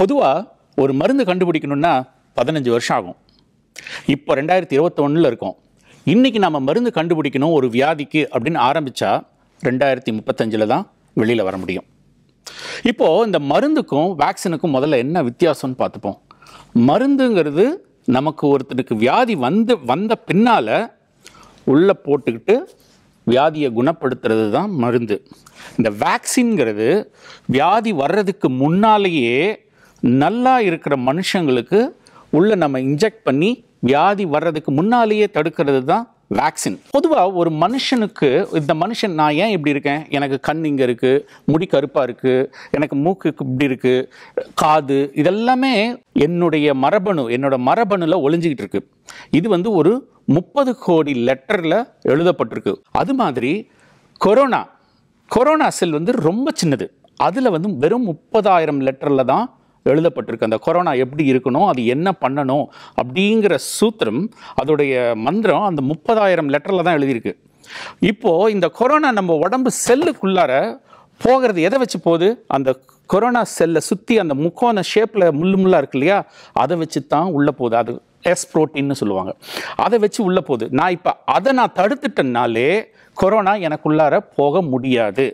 பொதுவாக ஒரு மருந்து கண்டுபிடிக்கணும்னா பதினஞ்சு வருஷம் ஆகும் இப்போ ரெண்டாயிரத்தி இருபத்தொன்னில் இருக்கோம் இன்றைக்கி நம்ம மருந்து கண்டுபிடிக்கணும் ஒரு வியாதிக்கு அப்படின்னு ஆரம்பித்தா ரெண்டாயிரத்தி முப்பத்தஞ்சில் தான் வெளியில் வர முடியும் இப்போது இந்த மருந்துக்கும் வேக்சினுக்கும் முதல்ல என்ன வித்தியாசம்னு பார்த்துப்போம் மருந்துங்கிறது நமக்கு ஒருத்தனுக்கு வியாதி வந்து வந்த பின்னால் உள்ளே போட்டுக்கிட்டு வியாதியை குணப்படுத்துறது தான் மருந்து இந்த வேக்சின்ங்கிறது வியாதி வர்றதுக்கு முன்னாலேயே நல்லா இருக்கிற மனுஷங்களுக்கு உள்ளே நம்ம இன்ஜெக்ட் பண்ணி வியாதி வர்றதுக்கு முன்னாலேயே தடுக்கிறது தான் வேக்சின் பொதுவாக ஒரு மனுஷனுக்கு இந்த மனுஷன் நான் ஏன் இப்படி இருக்கேன் எனக்கு கண் இங்கே இருக்குது முடி கருப்பாக இருக்குது எனக்கு மூக்கு இப்படி இருக்குது காது இதெல்லாமே என்னுடைய மரபணு என்னோட மரபணுல ஒளிஞ்சிக்கிட்டு இருக்குது இது வந்து ஒரு முப்பது கோடி லெட்டரில் எழுதப்பட்டிருக்கு அது மாதிரி கொரோனா கொரோனா செல் வந்து ரொம்ப சின்னது அதில் வந்து வெறும் முப்பதாயிரம் லெட்டரில் தான் எழுதப்பட்டிருக்கு அந்த கொரோனா எப்படி இருக்கணும் அது என்ன பண்ணணும் அப்படிங்கிற சூத்திரம் அதோடைய மந்திரம் அந்த முப்பதாயிரம் லெட்டரில் தான் எழுதியிருக்கு இப்போது இந்த கொரோனா நம்ம உடம்பு செல்லுக்குள்ளார போகிறது எதை வச்சு போகுது அந்த கொரோனா செல்லை சுற்றி அந்த முக்கோண ஷேப்பில் முள்ளு முள்ளாக இருக்கு இல்லையா அதை வச்சு தான் உள்ளே போகுது அது எஸ் புரோட்டீன்னு சொல்லுவாங்க அதை வச்சு உள்ளே போகுது நான் இப்போ அதை நான் தடுத்துட்டேன்னாலே கொரோனா எனக்குள்ளார போக முடியாது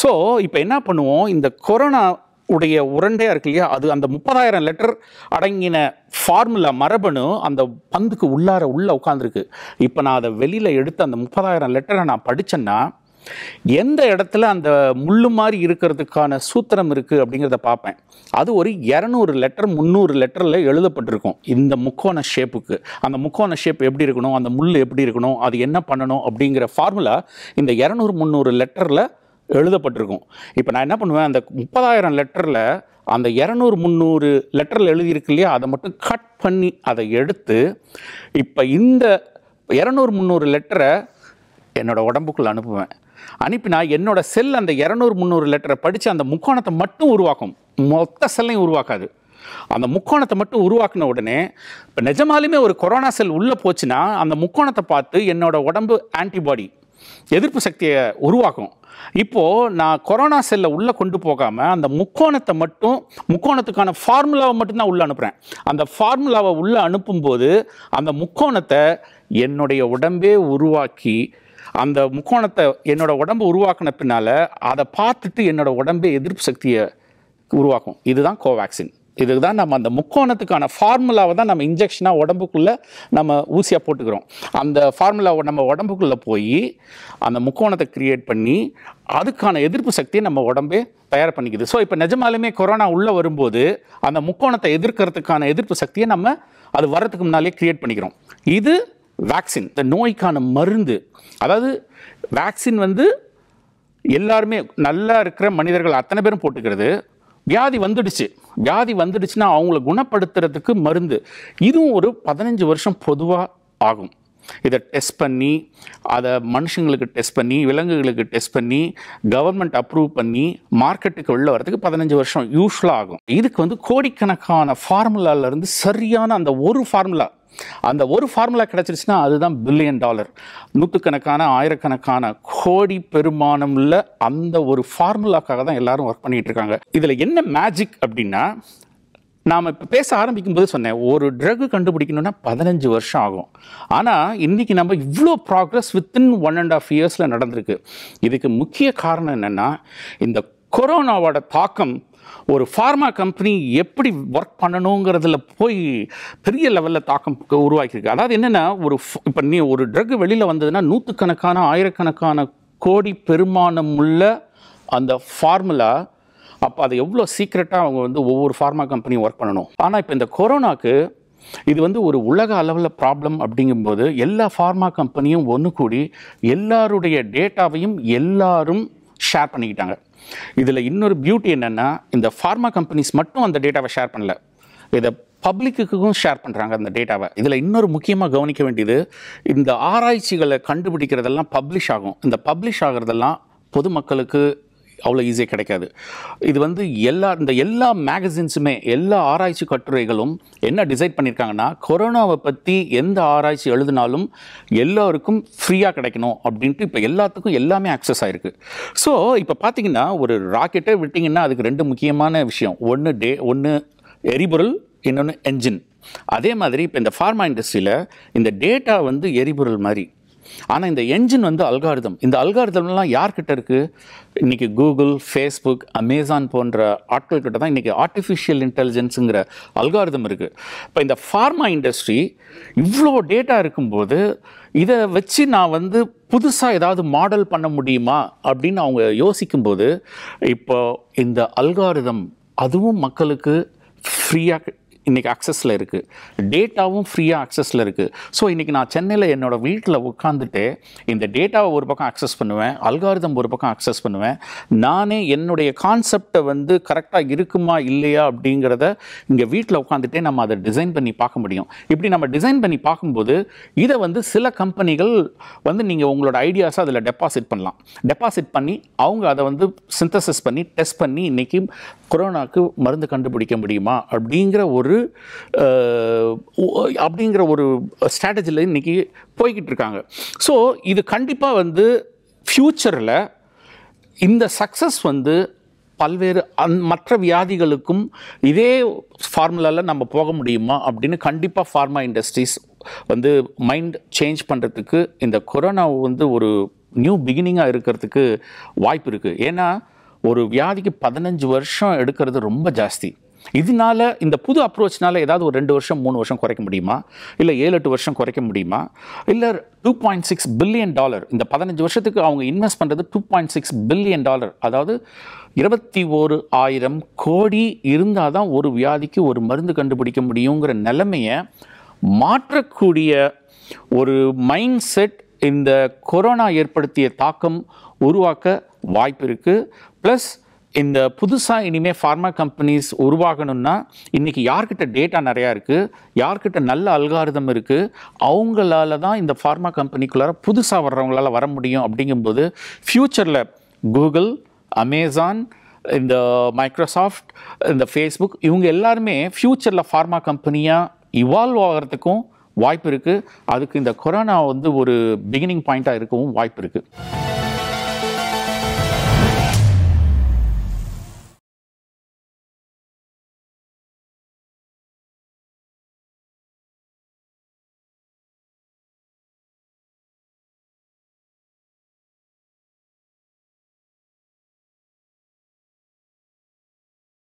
ஸோ இப்போ என்ன பண்ணுவோம் இந்த கொரோனா உடைய உரண்டையாக இருக்கு இல்லையா அது அந்த முப்பதாயிரம் லெட்டர் அடங்கின ஃபார்முலா மரபணு அந்த பந்துக்கு உள்ளார உள்ளே உட்காந்துருக்கு இப்போ நான் அதை வெளியில் எடுத்து அந்த முப்பதாயிரம் லெட்டரை நான் படித்தேன்னா எந்த இடத்துல அந்த முள்ளு மாதிரி இருக்கிறதுக்கான சூத்திரம் இருக்குது அப்படிங்கிறத பார்ப்பேன் அது ஒரு இரநூறு லெட்டர் முந்நூறு லெட்டரில் எழுதப்பட்டிருக்கும் இந்த முக்கோண ஷேப்புக்கு அந்த முக்கோண ஷேப் எப்படி இருக்கணும் அந்த முள் எப்படி இருக்கணும் அது என்ன பண்ணணும் அப்படிங்கிற ஃபார்முலா இந்த இரநூறு முந்நூறு லெட்டரில் எழுதப்பட்டிருக்கும் இப்போ நான் என்ன பண்ணுவேன் அந்த முப்பதாயிரம் லெட்டரில் அந்த இரநூறு முந்நூறு லெட்டரில் எழுதியிருக்கு இல்லையா அதை மட்டும் கட் பண்ணி அதை எடுத்து இப்போ இந்த இரநூறு முந்நூறு லெட்டரை என்னோடய உடம்புக்குள்ளே அனுப்புவேன் அனுப்பினா என்னோடய செல் அந்த இரநூறு முந்நூறு லெட்டரை படித்து அந்த முக்கோணத்தை மட்டும் உருவாக்கும் மொத்த செல்லையும் உருவாக்காது அந்த முக்கோணத்தை மட்டும் உருவாக்கின உடனே இப்போ நிஜமாலுமே ஒரு கொரோனா செல் உள்ளே போச்சுன்னா அந்த முக்கோணத்தை பார்த்து என்னோடய உடம்பு ஆன்டிபாடி எதிர்ப்பு சக்தியை உருவாக்கும் இப்போது நான் கொரோனா செல்லை உள்ளே கொண்டு போகாமல் அந்த முக்கோணத்தை மட்டும் முக்கோணத்துக்கான ஃபார்முலாவை மட்டும்தான் உள்ளே அனுப்புகிறேன் அந்த ஃபார்முலாவை உள்ளே அனுப்பும்போது அந்த முக்கோணத்தை என்னுடைய உடம்பே உருவாக்கி அந்த முக்கோணத்தை என்னோடய உடம்பு உருவாக்கின பின்னால் அதை பார்த்துட்டு என்னோடய உடம்பே எதிர்ப்பு சக்தியை உருவாக்கும் இதுதான் கோவேக்சின் இதுக்கு தான் நம்ம அந்த முக்கோணத்துக்கான ஃபார்முலாவை தான் நம்ம இன்ஜெக்ஷனாக உடம்புக்குள்ளே நம்ம ஊசியாக போட்டுக்கிறோம் அந்த ஃபார்முலாவை நம்ம உடம்புக்குள்ளே போய் அந்த முக்கோணத்தை க்ரியேட் பண்ணி அதுக்கான எதிர்ப்பு சக்தியை நம்ம உடம்பே தயார் பண்ணிக்குது ஸோ இப்போ நிஜமாலுமே கொரோனா உள்ளே வரும்போது அந்த முக்கோணத்தை எதிர்க்கிறதுக்கான எதிர்ப்பு சக்தியை நம்ம அது வரத்துக்கு முன்னாலே க்ரியேட் பண்ணிக்கிறோம் இது வேக்சின் இந்த நோய்க்கான மருந்து அதாவது வேக்சின் வந்து எல்லாருமே நல்லா இருக்கிற மனிதர்கள் அத்தனை பேரும் போட்டுக்கிறது வியாதி வந்துடுச்சு வியாதி வந்துடுச்சுன்னா அவங்கள குணப்படுத்துறதுக்கு மருந்து இதுவும் ஒரு பதினஞ்சு வருஷம் பொதுவாக ஆகும் இதை டெஸ்ட் பண்ணி அதை மனுஷங்களுக்கு டெஸ்ட் பண்ணி விலங்குகளுக்கு டெஸ்ட் பண்ணி கவர்மெண்ட் அப்ரூவ் பண்ணி மார்க்கெட்டுக்கு வெளில வரதுக்கு பதினஞ்சு வருஷம் யூஸ்ஃபுல்லாக ஆகும் இதுக்கு வந்து கோடிக்கணக்கான ஃபார்முலாவிலேருந்து சரியான அந்த ஒரு ஃபார்முலா அந்த ஒரு ஃபார்முலா கிடச்சிருச்சுன்னா அதுதான் பில்லியன் டாலர் நூற்றுக்கணக்கான ஆயிரக்கணக்கான கோடி பெருமானம் உள்ள அந்த ஒரு ஃபார்முலாக்காக தான் எல்லாரும் ஒர்க் பண்ணிகிட்டு இருக்காங்க இதில் என்ன மேஜிக் அப்படின்னா நாம் இப்போ பேச ஆரம்பிக்கும் போது சொன்னேன் ஒரு ட்ரக்கு கண்டுபிடிக்கணும்னா பதினஞ்சு வருஷம் ஆகும் ஆனால் இன்றைக்கி நம்ம இவ்வளோ progress within one and half இயர்ஸில் நடந்திருக்கு இதுக்கு முக்கிய காரணம் என்னென்னா இந்த கொரோனாவோட தாக்கம் ஒரு ஃபார்மா கம்பெனி எப்படி ஒர்க் பண்ணணுங்கிறதுல போய் பெரிய லெவலில் தாக்கம் உருவாக்கியிருக்கு அதாவது என்னென்னா ஒரு இப்போ நீ ஒரு ட்ரக்கு வெளியில் வந்ததுன்னா நூற்றுக்கணக்கான ஆயிரக்கணக்கான கோடி பெருமானம் உள்ள அந்த ஃபார்முலா அப்போ அதை எவ்வளோ சீக்ரெட்டாக அவங்க வந்து ஒவ்வொரு ஃபார்மா கம்பெனியும் ஒர்க் பண்ணணும் ஆனால் இப்போ இந்த கொரோனாக்கு இது வந்து ஒரு உலக அளவில் ப்ராப்ளம் அப்படிங்கும்போது எல்லா ஃபார்மா கம்பெனியும் ஒன்று கூடி எல்லாருடைய டேட்டாவையும் எல்லாரும் ஷேர் பண்ணிக்கிட்டாங்க இதில் இன்னொரு பியூட்டி என்னென்னா இந்த ஃபார்மா கம்பெனிஸ் மட்டும் அந்த டேட்டாவை ஷேர் பண்ணல இதை பப்ளிக்குக்கும் ஷேர் பண்ணுறாங்க அந்த டேட்டாவை இதில் இன்னொரு முக்கியமாக கவனிக்க வேண்டியது இந்த ஆராய்ச்சிகளை கண்டுபிடிக்கிறதெல்லாம் பப்ளிஷ் ஆகும் இந்த பப்ளிஷ் ஆகிறதெல்லாம் பொதுமக்களுக்கு அவ்வளோ ஈஸியாக கிடைக்காது இது வந்து எல்லா இந்த எல்லா மேகசின்ஸுமே எல்லா ஆராய்ச்சி கட்டுரைகளும் என்ன டிசைட் பண்ணியிருக்காங்கன்னா கொரோனாவை பற்றி எந்த ஆராய்ச்சி எழுதினாலும் எல்லோருக்கும் ஃப்ரீயாக கிடைக்கணும் அப்படின்ட்டு இப்போ எல்லாத்துக்கும் எல்லாமே ஆக்சஸ் ஆகிருக்கு ஸோ இப்போ பார்த்தீங்கன்னா ஒரு ராக்கெட்டே விட்டிங்கன்னா அதுக்கு ரெண்டு முக்கியமான விஷயம் ஒன்று டே ஒன்று எரிபொருள் இன்னொன்று என்ஜின் அதே மாதிரி இப்போ இந்த ஃபார்மா இண்டஸ்ட்ரியில் இந்த டேட்டா வந்து எரிபொருள் மாதிரி ஆனால் இந்த என்ஜின் வந்து அல்காரிதம் இந்த அல்காரிதம்லாம் யார்கிட்ட இருக்குது இன்றைக்கி கூகுள் ஃபேஸ்புக் அமேசான் போன்ற ஆட்கள் கிட்ட தான் இன்றைக்கி ஆர்டிஃபிஷியல் இன்டெலிஜென்ஸுங்கிற அல்காரிதம் இருக்குது இப்போ இந்த ஃபார்மா இண்டஸ்ட்ரி இவ்வளோ டேட்டா இருக்கும்போது இதை வச்சு நான் வந்து புதுசாக ஏதாவது மாடல் பண்ண முடியுமா அப்படின்னு அவங்க யோசிக்கும்போது இப்போ இந்த அல்காரிதம் அதுவும் மக்களுக்கு ஃப்ரீயாக இன்றைக்கி அக்சஸில் இருக்குது டேட்டாவும் ஃப்ரீயாக அக்சஸில் இருக்குது ஸோ இன்றைக்கி நான் சென்னையில் என்னோடய வீட்டில் உட்காந்துட்டு இந்த டேட்டாவை ஒரு பக்கம் அக்சஸ் பண்ணுவேன் அல்காரிதம் ஒரு பக்கம் அக்சஸ் பண்ணுவேன் நானே என்னுடைய கான்செப்டை வந்து கரெக்டாக இருக்குமா இல்லையா அப்படிங்கிறத இங்கே வீட்டில் உட்காந்துட்டே நம்ம அதை டிசைன் பண்ணி பார்க்க முடியும் இப்படி நம்ம டிசைன் பண்ணி பார்க்கும்போது இதை வந்து சில கம்பெனிகள் வந்து நீங்கள் உங்களோட ஐடியாஸை அதில் டெபாசிட் பண்ணலாம் டெபாசிட் பண்ணி அவங்க அதை வந்து சிந்தசிஸ் பண்ணி டெஸ்ட் பண்ணி இன்றைக்கி கொரோனாவுக்கு மருந்து கண்டுபிடிக்க முடியுமா அப்படிங்கிற ஒரு ஒரு அப்படிங்கிற ஒரு ஸ்ட்ராட்டஜியில் இன்றைக்கி போய்கிட்டு இருக்காங்க ஸோ இது கண்டிப்பாக வந்து ஃப்யூச்சரில் இந்த சக்ஸஸ் வந்து பல்வேறு அந் மற்ற வியாதிகளுக்கும் இதே ஃபார்முலாவில் நம்ம போக முடியுமா அப்படின்னு கண்டிப்பாக ஃபார்மா இண்டஸ்ட்ரீஸ் வந்து மைண்ட் சேஞ்ச் பண்ணுறதுக்கு இந்த கொரோனா வந்து ஒரு நியூ பிகினிங்காக இருக்கிறதுக்கு வாய்ப்பு இருக்குது ஏன்னா ஒரு வியாதிக்கு பதினஞ்சு வருஷம் எடுக்கிறது ரொம்ப ஜாஸ்தி இதனால இந்த புது அப்ரோச்னால் ஏதாவது ஒரு ரெண்டு வருஷம் மூணு வருஷம் குறைக்க முடியுமா இல்லை ஏழு எட்டு வருஷம் குறைக்க முடியுமா இல்லை two point six billion dollar இந்த பதினஞ்சு வருஷத்துக்கு அவங்க இன்வெஸ்ட் பண்ணுறது two point six billion dollar அதாவது இருபத்தி ஓரு ஆயிரம் கோடி இருந்தால் தான் ஒரு வியாதிக்கு ஒரு மருந்து கண்டுபிடிக்க முடியுங்கிற நிலைமையை மாற்றக்கூடிய ஒரு மைண்ட் செட் இந்த கொரோனா ஏற்படுத்திய தாக்கம் உருவாக்க வாய்ப்பு இருக்குது ப்ளஸ் இந்த புதுசாக இனிமேல் ஃபார்மா கம்பெனிஸ் உருவாகணும்னா இன்றைக்கி யார்கிட்ட டேட்டா நிறையா இருக்குது யார்கிட்ட நல்ல அல்காரதம் இருக்குது அவங்களால தான் இந்த ஃபார்மா கம்பெனிக்குள்ளார புதுசாக வர்றவங்களால வர முடியும் அப்படிங்கும்போது ஃப்யூச்சரில் கூகுள் அமேசான் இந்த மைக்ரோசாஃப்ட் இந்த ஃபேஸ்புக் இவங்க எல்லாருமே ஃப்யூச்சரில் ஃபார்மா கம்பெனியாக இவால்வ் ஆகிறதுக்கும் வாய்ப்பு இருக்குது அதுக்கு இந்த கொரோனா வந்து ஒரு பிகினிங் பாயிண்ட்டாக இருக்கவும் வாய்ப்பு இருக்குது